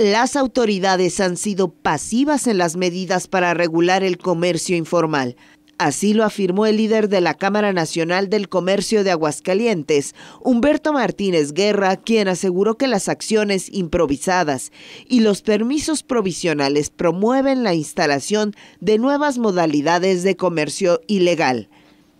las autoridades han sido pasivas en las medidas para regular el comercio informal. Así lo afirmó el líder de la Cámara Nacional del Comercio de Aguascalientes, Humberto Martínez Guerra, quien aseguró que las acciones improvisadas y los permisos provisionales promueven la instalación de nuevas modalidades de comercio ilegal.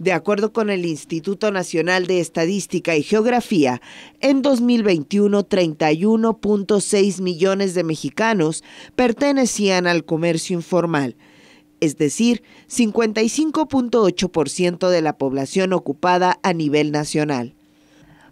De acuerdo con el Instituto Nacional de Estadística y Geografía, en 2021 31.6 millones de mexicanos pertenecían al comercio informal, es decir, 55.8% de la población ocupada a nivel nacional.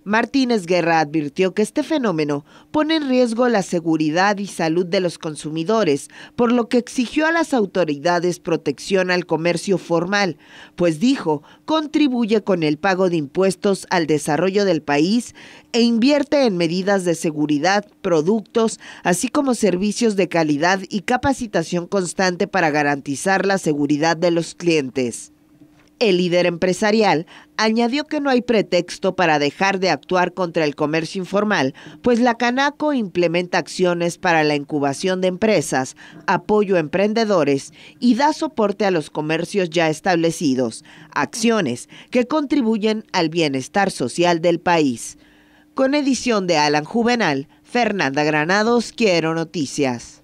Martínez Guerra advirtió que este fenómeno pone en riesgo la seguridad y salud de los consumidores, por lo que exigió a las autoridades protección al comercio formal, pues dijo, contribuye con el pago de impuestos al desarrollo del país e invierte en medidas de seguridad, productos, así como servicios de calidad y capacitación constante para garantizar la seguridad de los clientes. El líder empresarial añadió que no hay pretexto para dejar de actuar contra el comercio informal, pues la Canaco implementa acciones para la incubación de empresas, apoyo a emprendedores y da soporte a los comercios ya establecidos, acciones que contribuyen al bienestar social del país. Con edición de Alan Juvenal, Fernanda Granados, Quiero Noticias.